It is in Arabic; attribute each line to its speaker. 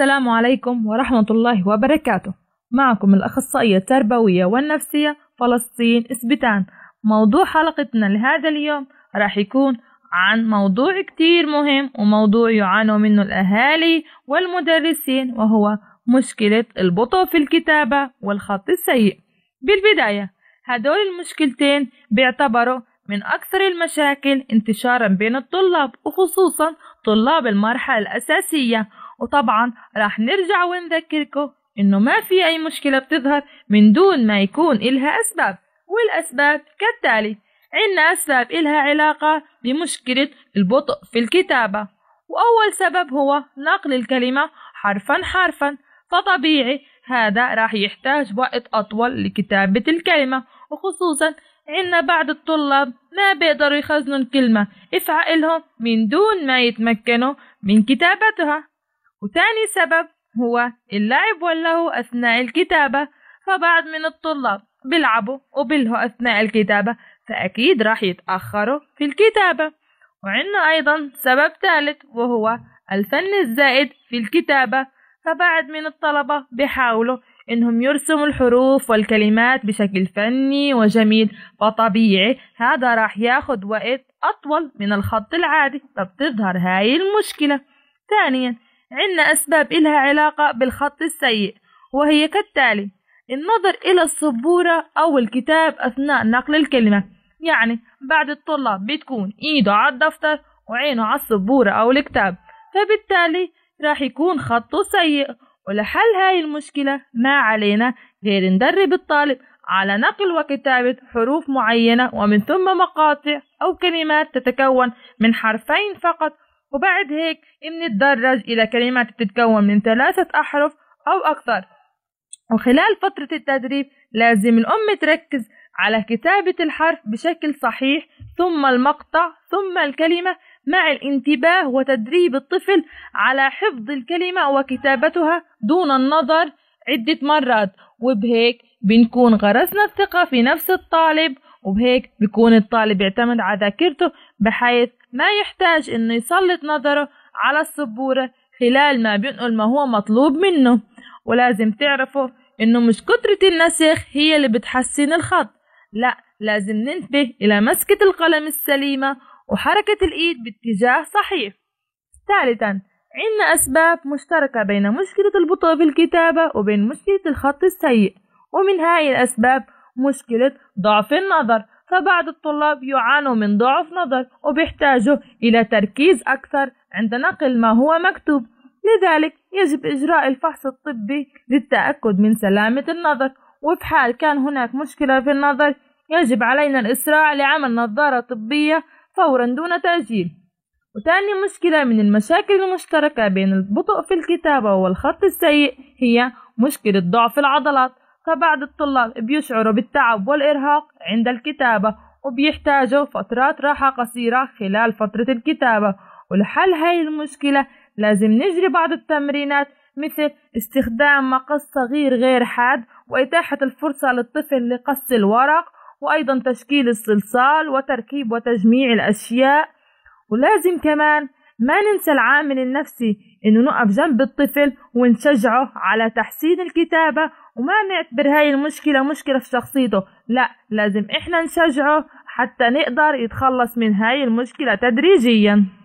Speaker 1: السلام عليكم ورحمة الله وبركاته معكم الأخصائية التربوية والنفسية فلسطين إسبتان موضوع حلقتنا لهذا اليوم راح يكون عن موضوع كتير مهم وموضوع يعانوا منه الأهالي والمدرسين وهو مشكلة البطء في الكتابة والخط السيء بالبداية هدول المشكلتين بيعتبروا من أكثر المشاكل انتشارا بين الطلاب وخصوصا طلاب المرحلة الأساسية وطبعا راح نرجع ونذكركم إنه ما في أي مشكلة بتظهر من دون ما يكون إلها أسباب والأسباب كالتالي عنا أسباب إلها علاقة بمشكلة البطء في الكتابة وأول سبب هو نقل الكلمة حرفا حرفا فطبيعي هذا راح يحتاج وقت أطول لكتابة الكلمة وخصوصا عنا بعض الطلاب ما بيقدروا يخزنوا الكلمة افعالهم من دون ما يتمكنوا من كتابتها وثاني سبب هو اللعب واللهو أثناء الكتابة فبعض من الطلاب بيلعبوا وبيلهوا أثناء الكتابة فأكيد راح يتأخروا في الكتابة وعندنا أيضا سبب ثالث وهو الفن الزائد في الكتابة فبعض من الطلبة بيحاولوا إنهم يرسموا الحروف والكلمات بشكل فني وجميل وطبيعي هذا راح ياخد وقت أطول من الخط العادي فبتظهر هاي المشكلة ثانيا عنا أسباب إلها علاقة بالخط السيء وهي كالتالي النظر إلى السبورة أو الكتاب أثناء نقل الكلمة يعني بعض الطلاب بتكون إيده على الدفتر وعينه على السبورة أو الكتاب فبالتالي راح يكون خطه سيء ولحل هاي المشكلة ما علينا غير ندرب الطالب على نقل وكتابة حروف معينة ومن ثم مقاطع أو كلمات تتكون من حرفين فقط وبعد هيك بنتدرج إلى كلمات بتتكون من ثلاثة أحرف أو أكثر وخلال فترة التدريب لازم الأم تركز على كتابة الحرف بشكل صحيح ثم المقطع ثم الكلمة مع الانتباه وتدريب الطفل على حفظ الكلمة وكتابتها دون النظر عدة مرات وبهيك بنكون غرسنا الثقة في نفس الطالب وبهيك بيكون الطالب يعتمد على ذاكرته بحيث ما يحتاج انه يسلط نظره على السبورة خلال ما بينقل ما هو مطلوب منه ولازم تعرفوا انه مش كترة النسخ هي اللي بتحسن الخط لا لازم ننتبه الى مسكة القلم السليمة وحركة الايد باتجاه صحيح ثالثا عندنا أسباب مشتركة بين مشكلة البطء في الكتابة وبين مشكلة الخط السيء ومن هاي الأسباب مشكلة ضعف النظر فبعض الطلاب يعانوا من ضعف نظر وبيحتاجوا إلى تركيز أكثر عند نقل ما هو مكتوب لذلك يجب إجراء الفحص الطبي للتأكد من سلامة النظر وفي حال كان هناك مشكلة في النظر يجب علينا الإسراع لعمل نظارة طبية فورا دون تأجيل وتاني مشكلة من المشاكل المشتركة بين البطء في الكتابة والخط السيء هي مشكلة ضعف العضلات فبعض الطلاب بيشعروا بالتعب والإرهاق عند الكتابة وبيحتاجوا فترات راحة قصيرة خلال فترة الكتابة ولحل هاي المشكلة لازم نجري بعض التمرينات مثل استخدام مقص صغير غير حاد وإتاحة الفرصة للطفل لقص الورق وأيضا تشكيل الصلصال وتركيب وتجميع الأشياء ولازم كمان ما ننسى العامل النفسي إنه نقف جنب الطفل ونشجعه على تحسين الكتابة وما نعتبر هاي المشكلة مشكلة في شخصيته لا لازم إحنا نشجعه حتى نقدر يتخلص من هاي المشكلة تدريجياً